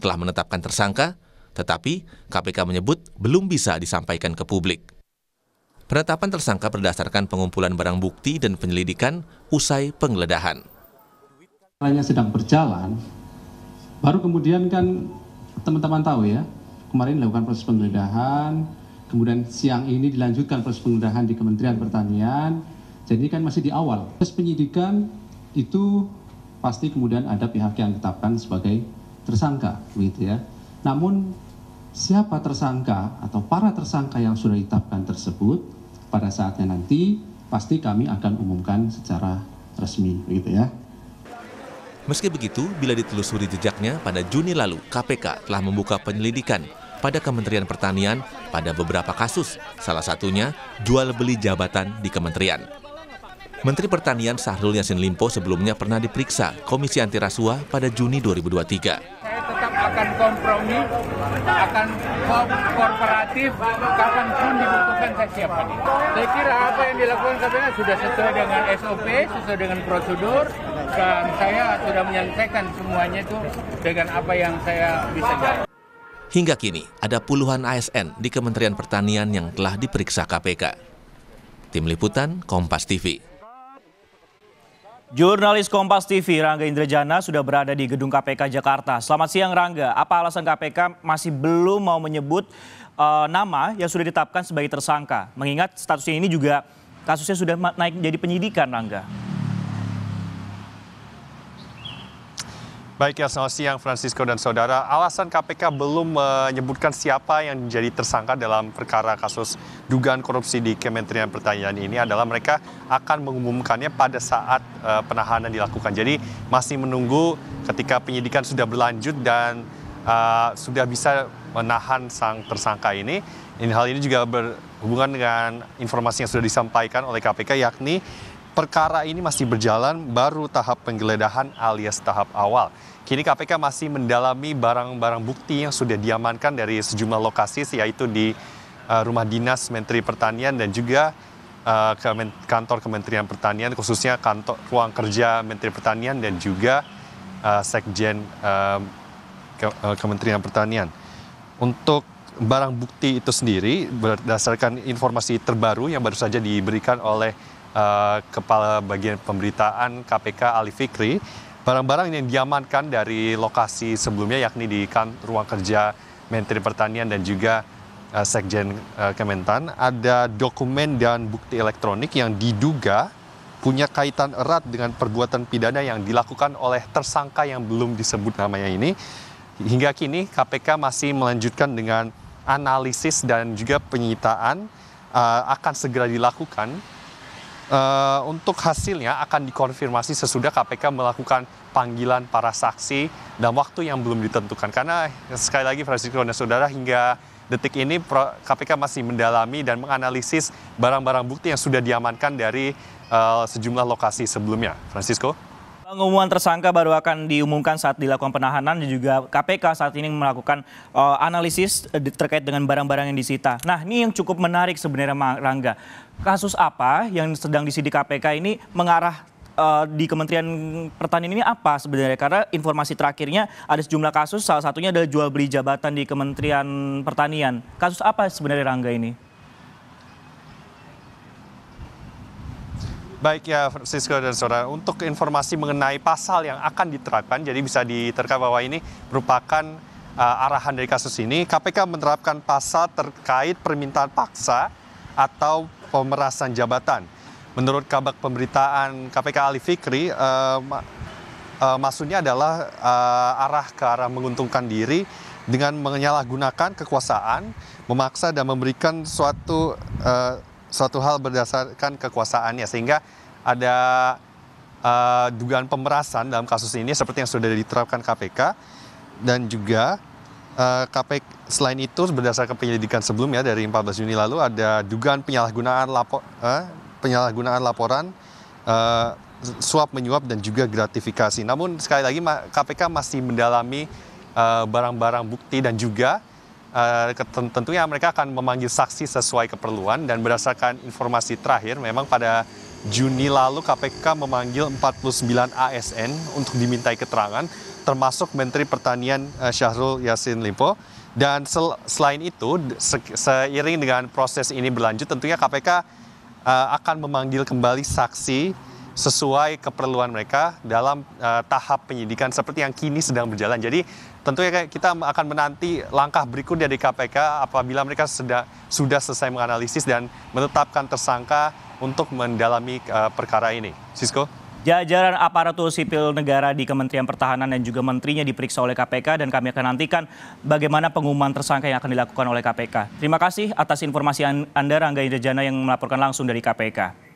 telah menetapkan tersangka, tetapi KPK menyebut belum bisa disampaikan ke publik. Penetapan tersangka berdasarkan pengumpulan barang bukti dan penyelidikan usai penggeledahan. Hanya sedang berjalan, baru kemudian kan teman-teman tahu ya, kemarin dilakukan proses penggeledahan, kemudian siang ini dilanjutkan proses penggeledahan di Kementerian Pertanian, jadi kan masih di awal. Proses penyidikan itu pasti kemudian ada pihak yang ditetapkan sebagai tersangka begitu ya. Namun siapa tersangka atau para tersangka yang sudah ditetapkan tersebut pada saatnya nanti pasti kami akan umumkan secara resmi begitu ya. Meski begitu, bila ditelusuri jejaknya pada Juni lalu, KPK telah membuka penyelidikan pada Kementerian Pertanian pada beberapa kasus, salah satunya jual beli jabatan di kementerian. Menteri Pertanian Sahrul Yasin Limpo sebelumnya pernah diperiksa Komisi Anti Rasuah pada Juni 2023. Saya tetap akan kompromi, akan korporatif, kapanpun dibutuhkan saya siap Saya kira apa yang dilakukan KPK sudah sesuai dengan SOP, sesuai dengan prosedur, dan saya sudah menyelesaikan semuanya itu dengan apa yang saya bisa jalan. Hingga kini, ada puluhan ASN di Kementerian Pertanian yang telah diperiksa KPK. Tim Liputan, Kompas TV. Jurnalis Kompas TV Rangga Indrajana sudah berada di gedung KPK Jakarta. Selamat siang Rangga. Apa alasan KPK masih belum mau menyebut uh, nama yang sudah ditetapkan sebagai tersangka? Mengingat statusnya ini juga kasusnya sudah naik jadi penyidikan Rangga. Baik ya, selamat siang Francisco dan saudara. Alasan KPK belum menyebutkan siapa yang menjadi tersangka dalam perkara kasus dugaan korupsi di Kementerian Pertanian ini adalah mereka akan mengumumkannya pada saat eh, penahanan dilakukan. Jadi masih menunggu ketika penyidikan sudah berlanjut dan uh, sudah bisa menahan sang tersangka ini. Ini hal ini juga berhubungan dengan informasi yang sudah disampaikan oleh KPK yakni perkara ini masih berjalan baru tahap penggeledahan alias tahap awal. Kini KPK masih mendalami barang-barang bukti yang sudah diamankan dari sejumlah lokasi yaitu di eh, rumah dinas Menteri Pertanian dan juga eh, kantor Kementerian Pertanian khususnya kantor ruang kerja Menteri Pertanian dan juga eh, Sekjen Kementerian Pertanian. Untuk barang bukti itu sendiri berdasarkan informasi terbaru yang baru saja diberikan oleh Eh, kepala Bagian Pemberitaan KPK Ali Fikri, barang-barang yang diamankan dari lokasi sebelumnya yakni di kan, ruang kerja Menteri Pertanian dan juga eh, Sekjen eh, Kementan, ada dokumen dan bukti elektronik yang diduga punya kaitan erat dengan perbuatan pidana yang dilakukan oleh tersangka yang belum disebut namanya ini. Hingga kini KPK masih melanjutkan dengan analisis dan juga penyitaan uh, akan segera dilakukan uh, untuk hasilnya akan dikonfirmasi sesudah KPK melakukan panggilan para saksi dan waktu yang belum ditentukan. Karena sekali lagi Francisco dan saudara hingga detik ini KPK masih mendalami dan menganalisis barang-barang bukti yang sudah diamankan dari uh, sejumlah lokasi sebelumnya. Francisco? Pengumuman tersangka baru akan diumumkan saat dilakukan penahanan dan juga KPK saat ini melakukan uh, analisis eh, terkait dengan barang-barang yang disita. Nah, ini yang cukup menarik sebenarnya Rangga. Kasus apa yang sedang disidik KPK ini mengarah eh, di Kementerian Pertanian ini apa sebenarnya? Karena informasi terakhirnya ada sejumlah kasus, salah satunya adalah jual beli jabatan di Kementerian Pertanian. Kasus apa sebenarnya Rangga ini? Baik ya Francisco dan Saudara, untuk informasi mengenai pasal yang akan diterapkan, jadi bisa diterka bahwa ini merupakan uh, arahan dari kasus ini, KPK menerapkan pasal terkait permintaan paksa atau pemerasan jabatan. Menurut Kabak Pemberitaan KPK Ali Fikri, uh, uh, maksudnya adalah uh, arah ke arah menguntungkan diri dengan menyalahgunakan kekuasaan, memaksa dan memberikan suatu uh, suatu hal berdasarkan kekuasaannya sehingga ada uh, dugaan pemerasan dalam kasus ini seperti yang sudah diterapkan KPK dan juga uh, eh, KPK selain itu berdasarkan penyelidikan sebelumnya dari 14 Juni lalu ada dugaan penyalahgunaan lapor uh, penyalahgunaan laporan uh, suap menyuap dan juga gratifikasi. Namun sekali lagi KPK masih mendalami barang-barang uh, bukti dan juga Eh, tentunya mereka akan memanggil saksi sesuai keperluan dan berdasarkan informasi terakhir memang pada Juni lalu KPK memanggil 49 ASN untuk dimintai keterangan termasuk Menteri Pertanian eh, Syahrul Yassin Limpo dan sel selain itu se seiring dengan proses ini berlanjut tentunya KPK uh, eh, akan memanggil kembali saksi sesuai keperluan mereka dalam uh, tahap penyidikan seperti yang kini sedang berjalan. Jadi tentu ya kita akan menanti langkah berikutnya di KPK apabila mereka sudah, sudah selesai menganalisis dan menetapkan tersangka untuk mendalami e, perkara ini. Sisko? Jajaran aparatur sipil negara di Kementerian Pertahanan dan juga menterinya diperiksa oleh KPK dan kami akan nantikan bagaimana pengumuman tersangka yang akan dilakukan oleh KPK. Terima kasih atas informasi Anda Rangga Indrajana yang melaporkan langsung dari KPK.